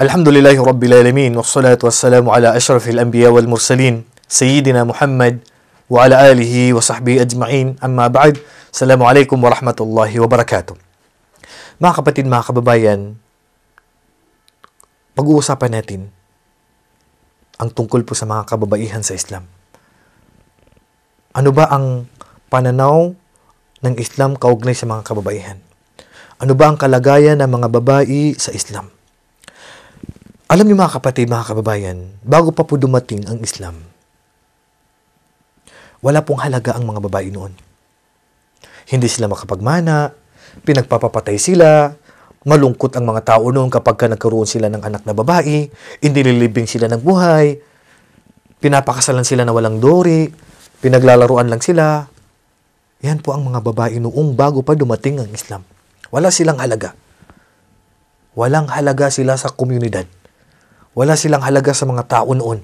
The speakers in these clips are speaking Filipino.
الحمد لله رب العالمين والصلاة والسلام على أشرف الأنبياء والمرسلين سيدنا محمد وعلى آله وصحبه أجمعين أما بعد Assalamu alaikum wa rahmatullahi wa barakatuh. Mga kapatid, mga kababayan, pag-uusapan natin ang tungkol po sa mga kababaihan sa Islam. Ano ba ang pananaw ng Islam kaugnay sa mga kababaihan? Ano ba ang kalagayan ng mga babae sa Islam? Alam niyo mga kapatid, mga kababayan, bago pa po dumating ang Islam, wala pong halaga ang mga babae noon. Hindi sila makapagmana, pinagpapapatay sila, malungkot ang mga tao noon kapag ka nagkaroon sila ng anak na babae, hindi inililibing sila ng buhay, pinapakasalan sila na walang dori, pinaglalaruan lang sila. Yan po ang mga babae noong bago pa dumating ang Islam. Wala silang halaga. Walang halaga sila sa komunidad. Wala silang halaga sa mga tao noon.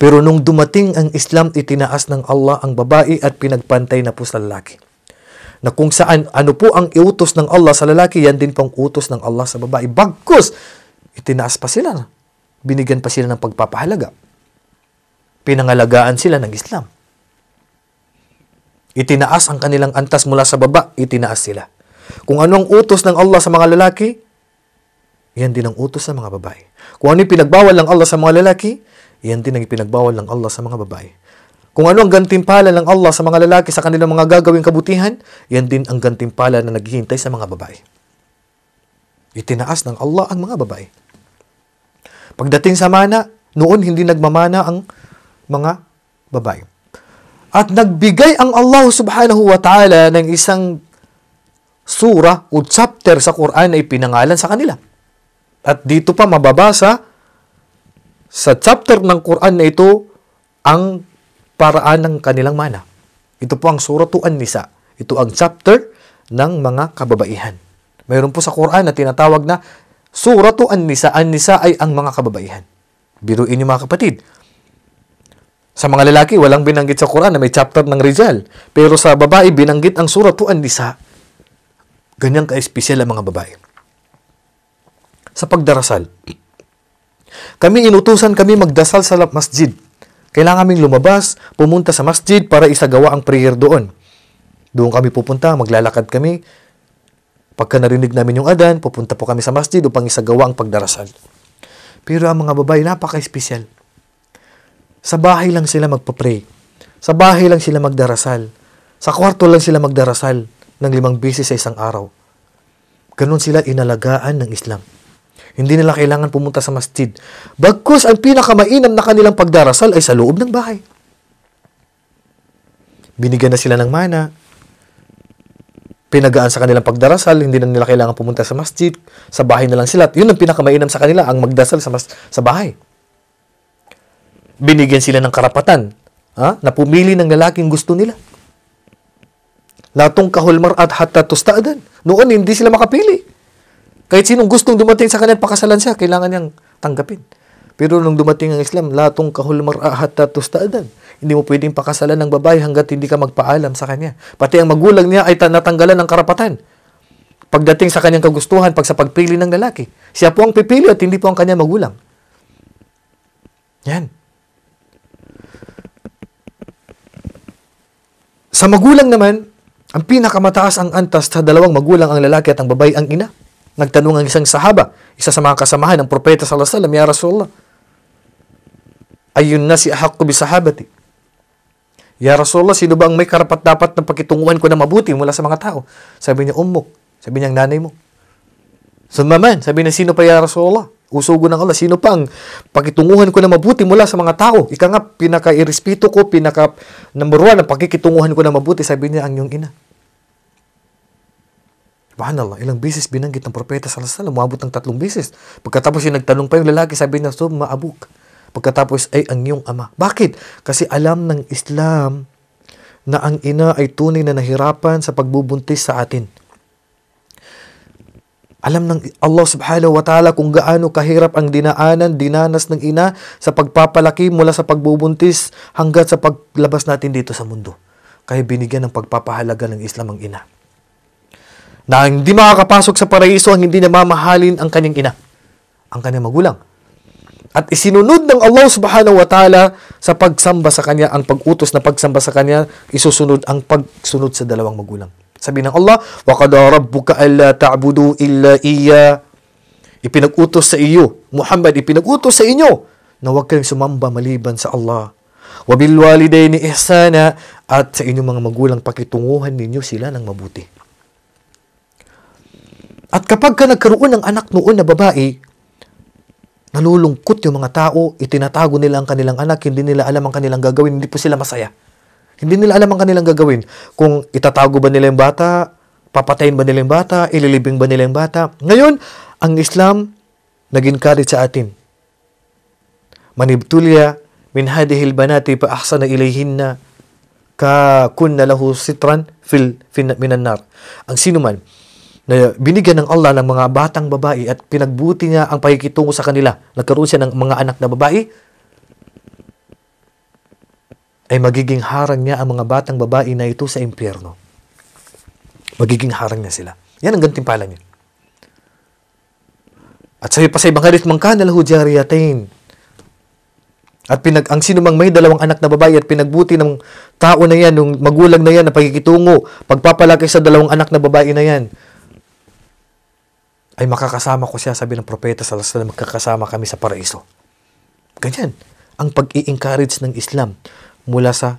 Pero nung dumating ang Islam, itinaas ng Allah ang babae at pinagpantay na po sa lalaki. Na kung saan, ano po ang iutos ng Allah sa lalaki, yan din pong utos ng Allah sa babae. Bagkus, itinaas pa sila. Binigyan pa sila ng pagpapahalaga. Pinangalagaan sila ng Islam. Itinaas ang kanilang antas mula sa baba, itinaas sila. Kung ano ang utos ng Allah sa mga lalaki, yan din ang utos sa mga babae. Kung ano pinagbawal ng Allah sa mga lalaki, yan din ang ipinagbawal ng Allah sa mga babae. Kung ano ang gantimpala ng Allah sa mga lalaki sa kanilang mga gagawing kabutihan, yan din ang gantimpala na naghihintay sa mga babae. Itinaas ng Allah ang mga babae. Pagdating sa mana, noon hindi nagmamana ang mga babae. At nagbigay ang Allah subhanahu wa ta'ala ng isang sura o chapter sa Quran na ipinangalan sa kanila. At dito pa mababasa sa chapter ng Quran na ito ang paraan ng kanilang mana. Ito po ang suratuan nisa. Ito ang chapter ng mga kababaihan. Mayroon po sa Quran na tinatawag na suratu an-nisa. An-nisa ay ang mga kababaihan. Biruin niyo mga kapatid. Sa mga lalaki, walang binanggit sa Quran na may chapter ng Rizal. Pero sa babae, binanggit ang suratu an-nisa. Ganyang ka-espesyal ang mga babae sa pagdarasal. Kami inutusan kami magdasal sa masjid. Kailangan kaming lumabas, pumunta sa masjid para isagawa ang prayer doon. Doon kami pupunta, maglalakad kami. Pagka narinig namin yung adan, pupunta po kami sa masjid upang isagawa ang pagdarasal. Pero ang mga babae, napaka-espesyal. Sa bahay lang sila magpa-pray. Sa bahay lang sila magdarasal. Sa kwarto lang sila magdarasal ng limang beses sa isang araw. Ganon sila inalagaan ng Islam. Hindi nila kailangan pumunta sa masjid. Bagkus ang pinakamainam na kanilang pagdarasal ay sa loob ng bahay. Binigyan na sila ng mana. Pinagaan sa kanilang pagdarasal, hindi na nila kailangan pumunta sa masjid. Sa bahay na lang sila. At yun ang pinakamainam sa kanila, ang magdasal sa, mas- sa bahay. Binigyan sila ng karapatan ha, na pumili ng lalaking gusto nila. Latong kahulmar at hatta tustaadan. Noon, hindi sila makapili. Kahit sinong gustong dumating sa kanya, pakasalan siya, kailangan niyang tanggapin. Pero nung dumating ang Islam, latong kahulmar ahata tustaadan. Hindi mo pwedeng pakasalan ng babae hanggat hindi ka magpaalam sa kanya. Pati ang magulang niya ay natanggalan ng karapatan. Pagdating sa kanyang kagustuhan, pag sa pagpili ng lalaki, siya po ang pipili at hindi po ang kanyang magulang. Yan. Sa magulang naman, ang pinakamataas ang antas sa dalawang magulang ang lalaki at ang babae ang ina. Nagtanong ang isang sahaba, isa sa mga kasamahan ng propeta sallallahu alaihi wasallam, ya Rasulullah. Ayun na si ahakku bi sahabati. Ya Rasulullah, sino ba ang may karapat dapat na pakitunguhan ko na mabuti mula sa mga tao? Sabi niya, ummok. Sabi niya, nanay mo. Sumaman, sabi niya, sino pa ya Rasulullah? Usugo ng Allah, sino pa ang pakitunguhan ko na mabuti mula sa mga tao? Ika nga, pinaka-irespeto ko, pinaka number one, ang pakikitunguhan ko na mabuti, sabi niya, ang iyong ina. Subhanallah, ilang beses binanggit ng propeta sallallahu alaihi wasallam, umabot ng tatlong beses. Pagkatapos yung nagtanong pa yung lalaki, sabi niya, so maabuk. Pagkatapos ay ang iyong ama. Bakit? Kasi alam ng Islam na ang ina ay tunay na nahirapan sa pagbubuntis sa atin. Alam ng Allah subhanahu wa ta'ala kung gaano kahirap ang dinaanan, dinanas ng ina sa pagpapalaki mula sa pagbubuntis hanggat sa paglabas natin dito sa mundo. Kaya binigyan ng pagpapahalaga ng Islam ang ina na hindi makakapasok sa paraiso ang hindi namamahalin ang kanyang ina, ang kanyang magulang. At isinunod ng Allah subhanahu wa ta'ala sa pagsamba sa kanya, ang pag-utos na pagsamba sa kanya, isusunod ang pagsunod sa dalawang magulang. Sabi ng Allah, وَقَدَ رَبُّكَ أَلَّا تَعْبُدُوا إِلَّا إِيَّا Ipinag-utos sa iyo, Muhammad, ipinag-utos sa inyo na huwag kayong sumamba maliban sa Allah. وَبِالْوَالِدَيْنِ إِحْسَانًا At sa inyong mga magulang, pakitunguhan ninyo sila ng mabuti. At kapag ka nagkaroon ng anak noon na babae, nalulungkot yung mga tao, itinatago nila ang kanilang anak, hindi nila alam ang kanilang gagawin, hindi po sila masaya. Hindi nila alam ang kanilang gagawin. Kung itatago ba nila yung bata, papatayin ba nila yung bata, ililibing ba nila yung bata. Ngayon, ang Islam nag-encourage sa atin. Manibtulya min hadihil banati pa ahsana ilayhinna ka kunna lahu sitran fil, fin, minan nar. Ang sino man na binigyan ng Allah ng mga batang babae at pinagbuti niya ang pakikitungo sa kanila, nagkaroon siya ng mga anak na babae, ay magiging harang niya ang mga batang babae na ito sa impyerno. Magiging harang niya sila. Yan ang gantimpala niya. At sabi pa sa ibang hadith, mangkana lahu jariyatain. At pinag, ang sino mang may dalawang anak na babae at pinagbuti ng tao na yan, ng magulang na yan na pagkikitungo, pagpapalaki sa dalawang anak na babae na yan, ay makakasama ko siya, sabi ng propeta sa lasal, magkakasama kami sa paraiso. Ganyan, ang pag-i-encourage ng Islam mula sa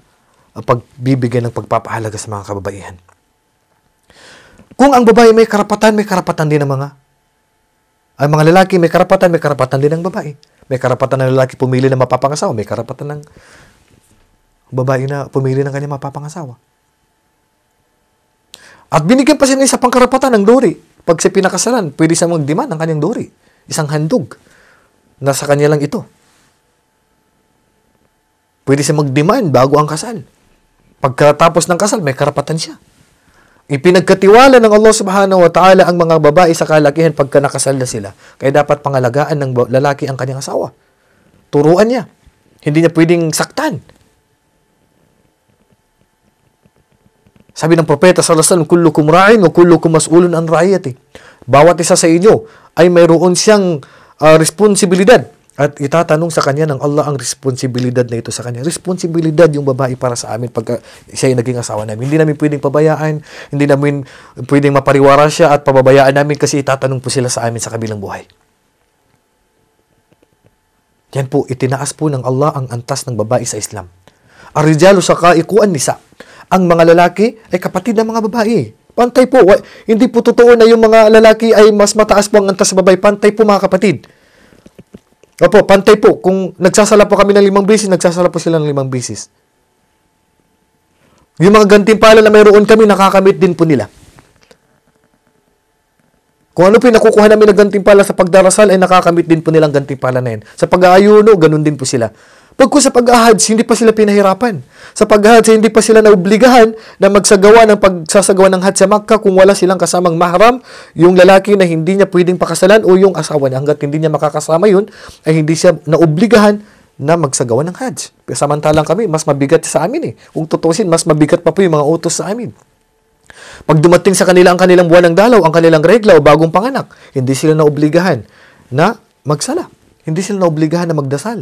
ah, pagbibigay ng pagpapahalaga sa mga kababaihan. Kung ang babae may karapatan, may karapatan din ang mga ang mga lalaki may karapatan, may karapatan din ang babae. May karapatan ng lalaki pumili ng mapapangasawa, may karapatan ng babae na pumili ng kanyang mapapangasawa. At binigyan pa siya ng isa pang karapatan ng lori pag siya pinakasalan, pwede siya mag ng kanyang dori. Isang handog. Nasa kanya lang ito. Pwede siya mag bago ang kasal. Pagkatapos ng kasal, may karapatan siya. Ipinagkatiwala ng Allah subhanahu wa ta'ala ang mga babae sa kalakihan pagka nakasal na sila. Kaya dapat pangalagaan ng lalaki ang kanyang asawa. Turuan niya. Hindi niya pwedeng saktan. Sabi ng propeta sa Rasul, kullukum ra'in wa kullukum mas'ulun an ra'iyati. Bawat isa sa inyo ay mayroon siyang uh, responsibilidad at itatanong sa kanya ng Allah ang responsibilidad na ito sa kanya. Responsibilidad yung babae para sa amin pag siya ay naging asawa namin. Hindi namin pwedeng pabayaan, hindi namin pwedeng mapariwara siya at pababayaan namin kasi itatanong po sila sa amin sa kabilang buhay. Yan po, itinaas po ng Allah ang antas ng babae sa Islam. Arijalo sa kaikuan nisa ang mga lalaki ay kapatid ng mga babae. Pantay po. Hindi po totoo na yung mga lalaki ay mas mataas po ang antas sa babae. Pantay po mga kapatid. Opo, pantay po. Kung nagsasala po kami ng limang bisis, nagsasala po sila ng limang bisis. Yung mga gantimpala na mayroon kami, nakakamit din po nila. Kung ano nakukuha namin ng gantimpala sa pagdarasal, ay nakakamit din po nilang gantimpala na yan. Sa pag-aayuno, ganun din po sila. Tungkol sa pag-ahads, hindi pa sila pinahirapan. Sa pag-ahads, hindi pa sila naobligahan na magsagawa ng pagsasagawa ng hajj sa Makkah kung wala silang kasamang mahram, yung lalaki na hindi niya pwedeng pakasalan o yung asawa niya. Hanggat hindi niya makakasama yun, ay hindi siya naobligahan na magsagawa ng hajj. Samantalang kami, mas mabigat sa amin eh. Kung tutusin, mas mabigat pa po yung mga utos sa amin. Pag dumating sa kanila ang kanilang buwan ng dalaw, ang kanilang regla o bagong panganak, hindi sila naobligahan na magsala. Hindi sila naobligahan na magdasal.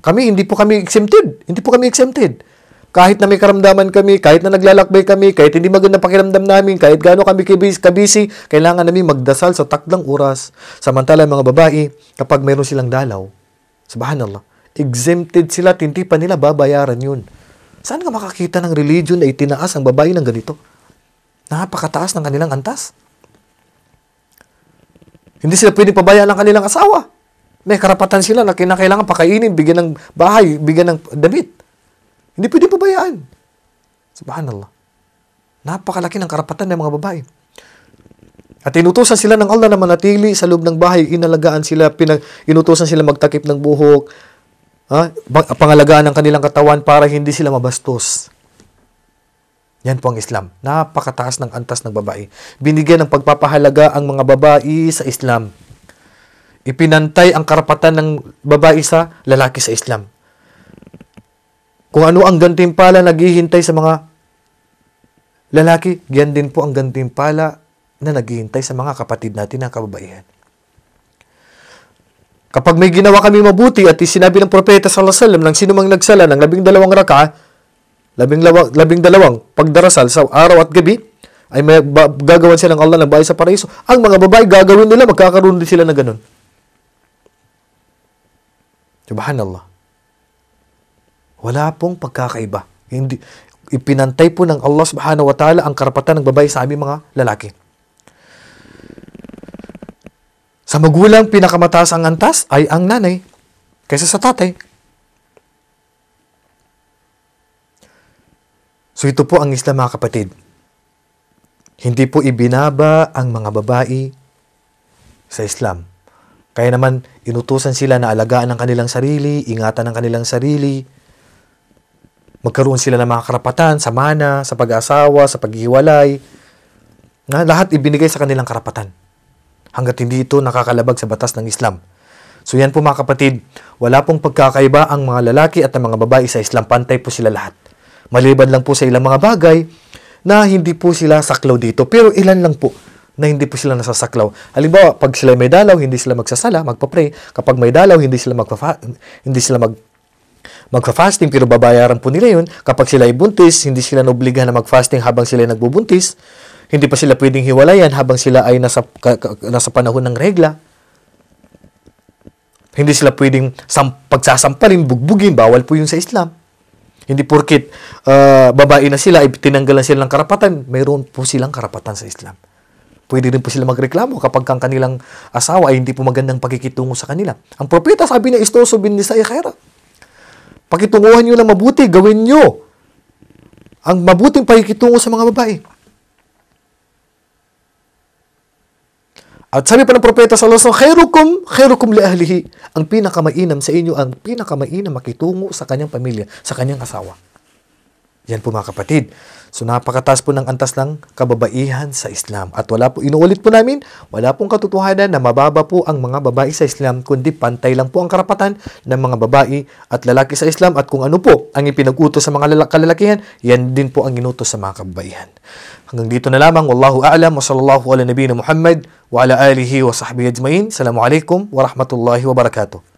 Kami, hindi po kami exempted. Hindi po kami exempted. Kahit na may karamdaman kami, kahit na naglalakbay kami, kahit hindi maganda pakiramdam namin, kahit gaano kami kabisi, kabisi, kailangan namin magdasal sa takdang oras. Samantala mga babae, kapag mayroon silang dalaw, subhanallah, exempted sila, tinti pa nila babayaran yun. Saan ka makakita ng religion na itinaas ang babae ng ganito? Napakataas ng kanilang antas. Hindi sila pwedeng pabayaan ng kanilang asawa. May karapatan sila na kinakailangan pakainin, bigyan ng bahay, bigyan ng damit. Hindi pwede pabayaan. Subhanallah. Napakalaki ng karapatan ng mga babae. At inutusan sila ng Allah na manatili sa loob ng bahay, inalagaan sila, pinag, inutusan sila magtakip ng buhok, ha? pangalagaan ng kanilang katawan para hindi sila mabastos. Yan po ang Islam. Napakataas ng antas ng babae. Binigyan ng pagpapahalaga ang mga babae sa Islam. Ipinantay ang karapatan ng babae sa lalaki sa Islam. Kung ano ang gantimpala naghihintay sa mga lalaki, yan din po ang gantimpala na naghihintay sa mga kapatid natin na kababaihan. Kapag may ginawa kami mabuti at sinabi ng propeta sallallahu alaihi wasallam ng sinumang nagsala ng labing dalawang raka, labing, lawa, labing dalawang pagdarasal sa araw at gabi, ay may ba- gagawin silang Allah ng bahay sa paraiso. Ang mga babae gagawin nila, magkakaroon din sila na ganun. Subhanallah. Wala pong pagkakaiba. Hindi, ipinantay po ng Allah subhanahu wa ta'ala ang karapatan ng babae sa aming mga lalaki. Sa magulang, pinakamataas ang antas ay ang nanay kaysa sa tatay. So ito po ang Islam mga kapatid. Hindi po ibinaba ang mga babae sa Islam. Kaya naman, inutusan sila na alagaan ang kanilang sarili, ingatan ang kanilang sarili, magkaroon sila ng mga karapatan sa mana, sa pag-asawa, sa paghiwalay. Na lahat ibinigay sa kanilang karapatan. Hanggat hindi ito nakakalabag sa batas ng Islam. So yan po mga kapatid, wala pong pagkakaiba ang mga lalaki at ang mga babae sa Islam. Pantay po sila lahat. Maliban lang po sa ilang mga bagay na hindi po sila saklaw dito. Pero ilan lang po na hindi po sila nasasaklaw. Halimbawa, pag sila may dalaw, hindi sila magsasala, magpa-pray. Kapag may dalaw, hindi sila magpa hindi sila mag magfa-fasting pero babayaran po nila yun. Kapag sila ay buntis, hindi sila naobligahan na mag-fasting habang sila ay nagbubuntis. Hindi pa sila pwedeng hiwalayan habang sila ay nasa, ka, ka, nasa panahon ng regla. Hindi sila pwedeng sam, pagsasampalin, bugbugin, bawal po yun sa Islam. Hindi porkit uh, babae na sila, ay tinanggalan sila ng karapatan, mayroon po silang karapatan sa Islam. Pwede rin po sila magreklamo kapag ang kanilang asawa ay hindi po magandang pakikitungo sa kanila. Ang propeta sabi na isto subin ni sa ikhera. Pakitunguhan niyo ng mabuti, gawin niyo ang mabuting pakikitungo sa mga babae. At sabi pa ng propeta sa Luzon, Khairukum, khairukum li ahlihi. Ang pinakamainam sa inyo, ang pinakamainam makitungo sa kanyang pamilya, sa kanyang asawa. Yan po mga kapatid. So napakataas po ng antas ng kababaihan sa Islam. At wala po, inuulit po namin, wala pong katotohanan na mababa po ang mga babae sa Islam, kundi pantay lang po ang karapatan ng mga babae at lalaki sa Islam. At kung ano po ang ipinag-utos sa mga kalalakihan, yan din po ang inutos sa mga kababaihan. Hanggang dito na lamang. Wallahu a'lam wa sallallahu ala nabiyina Muhammad wa ala alihi wa sahbihi ajmain. Salamu Assalamualaikum wa rahmatullahi wa barakatuh.